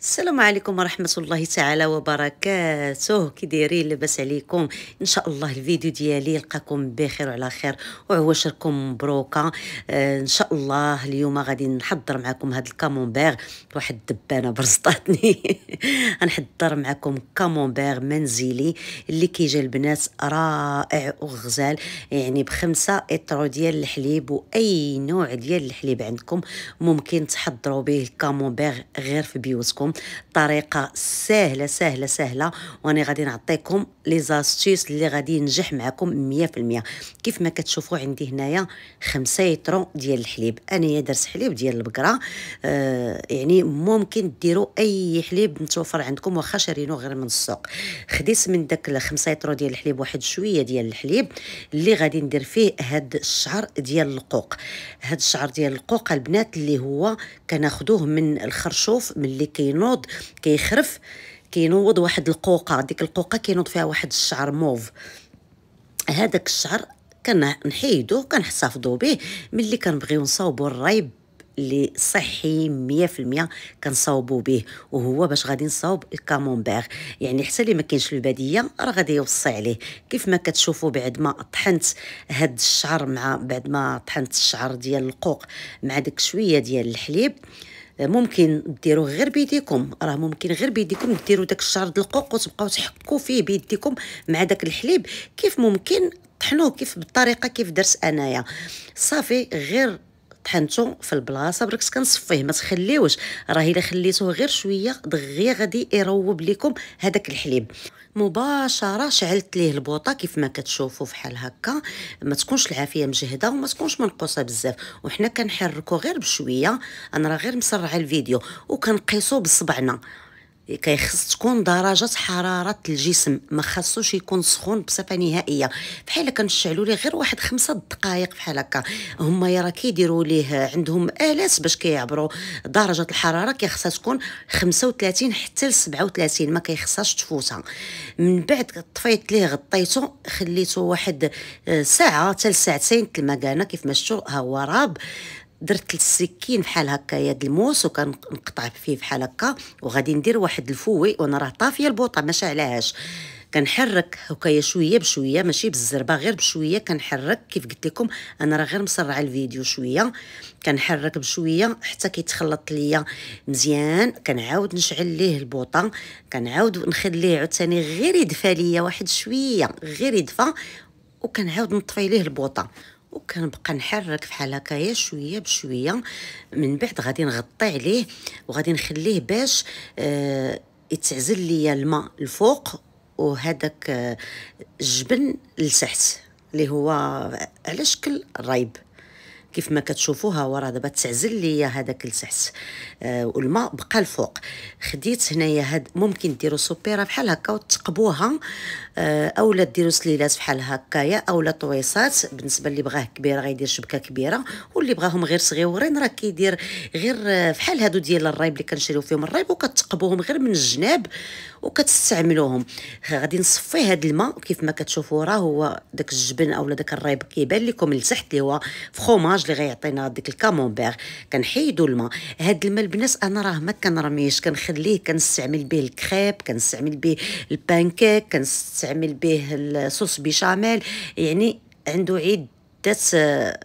السلام عليكم ورحمة الله تعالى وبركاته كي دايرين لاباس عليكم ان شاء الله الفيديو ديالي يلقاكم بخير وعلى خير وعواشركم مبروكة آه، ان شاء الله اليوم غادي نحضر معكم هاد الكامونبير واحد الدبانة برزطاتني غنحضر معكم كامونبير منزلي اللي كيجي البنات رائع وغزال يعني بخمسة اطرو ديال الحليب واي نوع ديال الحليب عندكم ممكن تحضروا به الكامونبير غير في بيوتكم لكم طريقه سهله سهله سهله وانا غادي نعطيكم لي زاستيس اللي غادي ينجح معكم 100% كيف ما كتشوفوا عندي هنايا 5 يترو ديال الحليب انايا درت حليب ديال البقره آه يعني ممكن ديروا اي حليب متوفر عندكم واخا شارينو غير من السوق خديت من داك 5 يترو ديال الحليب واحد شويه ديال الحليب اللي غادي ندير فيه هاد الشعر ديال القوق هاد الشعر ديال القوق البنات اللي هو كناخذوه من الخرشوف ملي كاين كينوض كيخرف كينوض واحد القوقه ديك القوقه كينوض فيها واحد الشعر موف هذاك الشعر كنحيدوه كنحتفظوا به ملي كنبغيو نصاوبوا الريب اللي صحي المية كنصاوبو به وهو باش غادي نصاوب الكامونبير يعني حتى اللي ما كاينش البديه راه غادي يوصي عليه كيف ما كتشوفوا بعد ما طحنت هاد الشعر مع بعد ما طحنت الشعر ديال القوق مع داك شويه ديال الحليب ممكن ديروه غير بيديكم راه ممكن غير بيديكم ديروا داك الشعر القوق وتبقاو تحكوا فيه بيديكم مع داك الحليب كيف ممكن طحنوه كيف بالطريقه كيف درت انايا صافي غير طحنتو في البلاصه برك كنصفيه ما تخليوش راه الا خليتوه غير شويه دغيا غادي يروب لكم هذاك الحليب مباشره شعلت ليه البوطه كيف ما كتشوفوا فحال هكا ما تكونش العافيه مجهده وما تكونش منقوصه بزاف وحنا كنحركو غير بشويه انا راه غير مسرعه الفيديو وكنقيسو بصبعنا كيخص تكون درجة حرارة الجسم ما خصوش يكون سخون بصفة نهائية بحال كنشعلو ليه غير واحد خمسة دقائق بحال هكا هما يرا كيديروا ليه عندهم آلات باش كيعبروا درجة الحرارة كيخصها تكون 35 حتى ل 37 ما كيخصهاش تفوتها من بعد طفيت ليه غطيته خليته واحد آه، ساعة حتى لساعتين كما كان كيف ما شفتوا ها هو راب درت السكين بحال هكا يد الموس وكنقطع فيه بحال هكا وغادي ندير واحد الفوي وانا راه طافيه البوطه ما شعلاهاش كنحرك هكايا شويه بشويه ماشي بالزربه غير بشويه كنحرك كيف قلت لكم انا راه غير مسرعه الفيديو شويه كنحرك بشويه حتى كيتخلط ليا مزيان كنعاود نشعل ليه البوطه كنعاود نخليه عاوتاني غير يدفى ليا واحد شويه غير يدفى وكنعاود نطفي ليه البوطه وكنبقى نحرك فحال هكايا شويه بشويه من بعد غادي نغطي عليه وغادي نخليه باش آه، يتعزل ليا الماء الفوق وهذاك آه، الجبن لتحت اللي هو على شكل رايب كيف ما كتشوفوها وراه دابا تعزل ليا هذاك السحس آه والماء بقى الفوق خديت هنايا هاد ممكن ديروا سوبيره بحال هكا وتقبوها آه اولا ديروا سليلات بحال هكايا اولا طويصات بالنسبه اللي بغاه كبيره غيدير شبكه كبيره واللي بغاهم غير صغيورين راه كيدير غير آه، بحال هادو ديال الرايب اللي كنشريو فيهم الرايب وكتقبوهم غير من الجناب وكتستعملوهم غادي نصفي هاد الماء كيف ما كتشوفوا راه هو داك الجبن اولا داك الرايب كيبان لكم لتحت اللي هو فخوماج اللي غيعطينا ديك الكامونبير كنحيدوا الماء هاد الماء البنات انا راه ما كنرميش كنخليه كنستعمل به الكريب كنستعمل به البانكيك كنستعمل به الصوص بيشاميل يعني عنده عده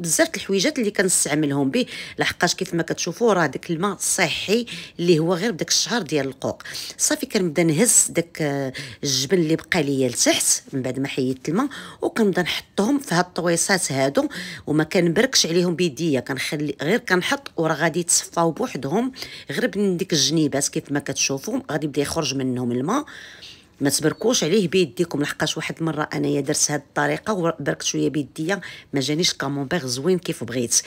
بزاف الحويجات اللي كنستعملهم به لحقاش كيف ما كتشوفوا راه داك الماء صحي اللي هو غير بداك الشهر ديال القوق صافي كنبدا نهز داك آه، الجبن اللي بقى ليا لتحت من بعد ما حيدت الماء وكنبدا نحطهم في هاد الطويصات هادو وما كنبركش عليهم بيديا كنخلي غير كنحط وراه غادي يتصفاو بوحدهم غير من ديك الجنيبات كيف ما كتشوفوا غادي يبدا يخرج منهم الماء ما تبركوش عليه بيديكم لحقاش واحد المره انايا درت هاد الطريقه وبركت شويه بيديا ما جانيش كامونبير زوين كيف بغيت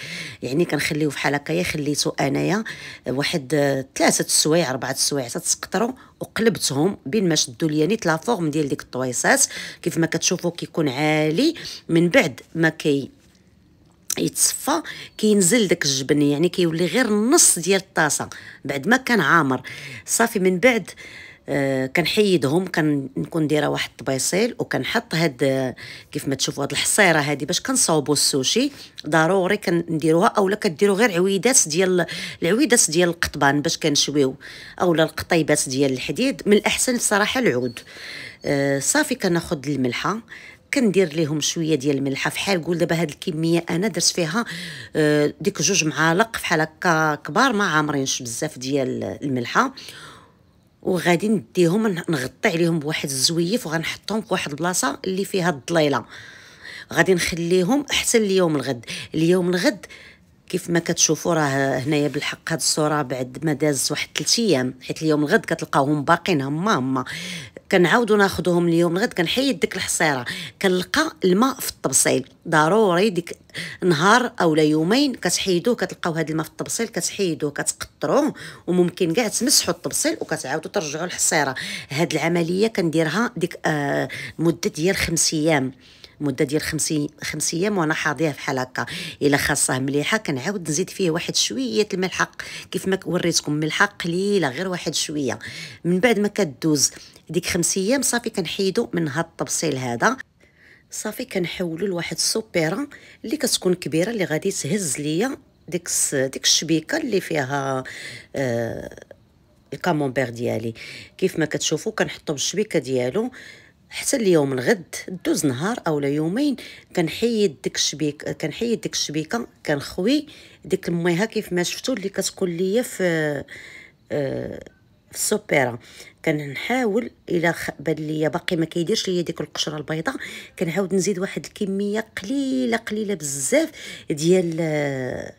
يعني كنخليه بحال هكايا خليتو انايا واحد ثلاثه السوايع اربعه السوايع تسقطروا وقلبتهم بين ما شدوا لي نيت لا ديال ديك الطويصات كيف ما كتشوفوا كيكون عالي من بعد ما كي يتصفى كينزل داك الجبن يعني كيولي غير النص ديال الطاسه بعد ما كان عامر صافي من بعد آه، كنحيدهم كنكون دايره واحد الطبيصيل وكنحط هاد آه، كيف ما تشوفوا هاد الحصيره هادي باش كنصاوبوا السوشي ضروري كنديروها اولا كديروا غير عويدات ديال العويدات ديال القطبان باش كنشويو اولا القطيبات ديال الحديد من الاحسن الصراحه العود آه، صافي كناخذ الملحه كندير ليهم شويه ديال الملحه فحال قول دابا هاد الكميه انا درت فيها ديك جوج معالق فحال هكا كبار ما عامرينش بزاف ديال الملحه وغادي نديهم نغطي عليهم بواحد الزويف وغنحطهم في واحد البلاصه اللي فيها الضليله غادي نخليهم حتى ليوم الغد اليوم الغد كيف ما كتشوفوا راه هنايا بالحق هاد الصوره بعد ما داز واحد 3 ايام حيت اليوم الغد كتلقاوهم باقين هما هما كنعاودو ناخذهم اليوم الغد كنحيد ديك الحصيره كنلقى الماء في الطبسيل ضروري ديك نهار اولا يومين كتحيدوه كتلقاو هاد الماء في الطبسيل كتحيدوه كتقطروه وممكن كاع تمسحوا الطبسيل وكتعاودوا ترجعوا الحصيره هاد العمليه كنديرها ديك آه مده ديال 5 ايام مده ديال خمسي خمس ايام وانا حاضيها بحال هكا الا خاصه مليحه كنعاود نزيد فيه واحد شويه الملحق كيف ما وريتكم ملحق قليله غير واحد شويه من بعد ما كدوز ديك خمس ايام صافي كنحيدو من هاد الطبسيل هذا صافي كنحولو لواحد السوبيره اللي كتكون كبيره اللي غادي تهز ليا ديك ديك الشبيكه اللي فيها آه الكامونبير ديالي كيف ما كتشوفوا كنحطو بالشبيكه ديالو حتى اليوم الغد دوز نهار اولا يومين كنحيد ديك الشبيك كنحيد ديك الشبيكه كنخوي ديك الميها كيف ما شفتوا اللي كتكون ليا في آه، في السوبيرا كنحاول الا بان ليا باقي ما كيديرش ليا ديك القشره البيضاء كنعاود نزيد واحد الكميه قليله قليله بزاف ديال آه،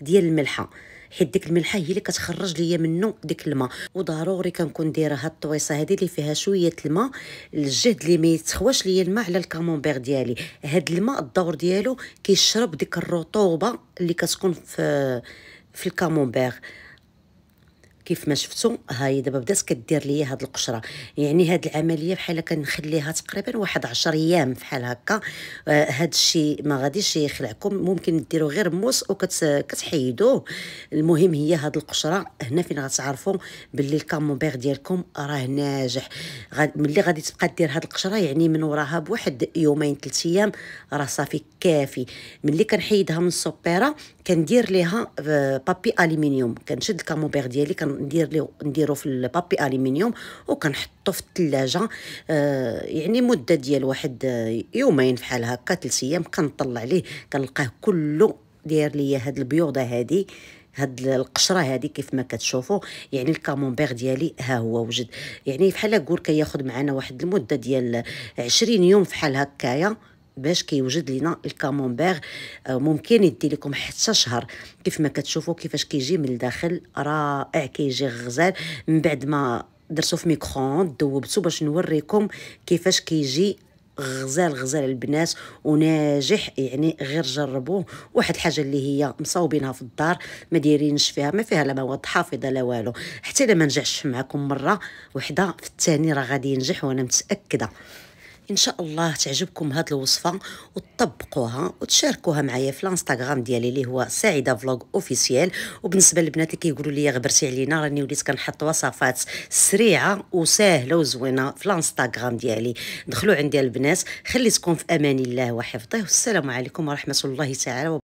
ديال الملحه حيت ديك الملحه هي اللي كتخرج ليا منه ديك الماء وضروري كنكون دايره هاد الطويصه هذه اللي فيها شويه الماء الجهد اللي ما يتخواش ليا الماء على الكامونبير ديالي هاد الماء الدور ديالو كيشرب ديك الرطوبه اللي كتكون في في الكامونبير كيف ما شفتوا هاي دابا بدات كدير لي هاد القشره يعني هاد العمليه بحال كنخليها تقريبا واحد 10 ايام بحال هكا آه هاد الشيء ما غاديش يخلعكم ممكن ديروا غير موس وكتحيدوه المهم هي هاد القشره هنا فين غتعرفوا باللي الكامونبير ديالكم راه ناجح غاد ملي غادي تبقى دير هاد القشره يعني من وراها بواحد يومين ثلاث ايام راه صافي كافي ملي كنحيدها من السوبيره كندير ليها بابي آه، الومنيوم كنشد الكامونبير ديالي كن ندير نديرو في البابي الومنيوم وكنحطو في الثلاجه آه يعني مده ديال واحد آه، يومين فحال هكا ثلاث ايام كنطلع ليه كنلقاه كله داير ليا هاد البيوضه هادي هاد القشره هادي كيف ما كتشوفوا يعني الكامونبير ديالي ها هو وجد يعني فحال اقول كياخذ معنا واحد المده ديال 20 يوم فحال هكايا باش كيوجد لينا الكامونبير آه، ممكن يدي لكم حتى شهر كيف ما كتشوفوا كيفاش كيجي من الداخل رائع كيجي غزال من بعد ما درتو في ميكرون دوبتو باش نوريكم كيفاش كيجي غزال غزال البنات وناجح يعني غير جربوه واحد الحاجه اللي هي مصاوبينها في الدار ما دايرينش فيها ما فيها لا مواد حافظه لا والو حتى الا ما نجحش معكم مره وحده في الثاني راه غادي ينجح وانا متاكده ان شاء الله تعجبكم هاد الوصفه وتطبقوها وتشاركوها معايا في الانستغرام ديالي اللي هو سعيده فلوغ اوفيسيال وبالنسبه للبنات اللي كيقولوا لي غبرتي علينا راني وليت كنحط وصفات سريعه وسهله وزوينه في الانستغرام ديالي دخلوا عندي البنات خليتكم في امان الله وحفظه والسلام عليكم ورحمه الله تعالى وبركاته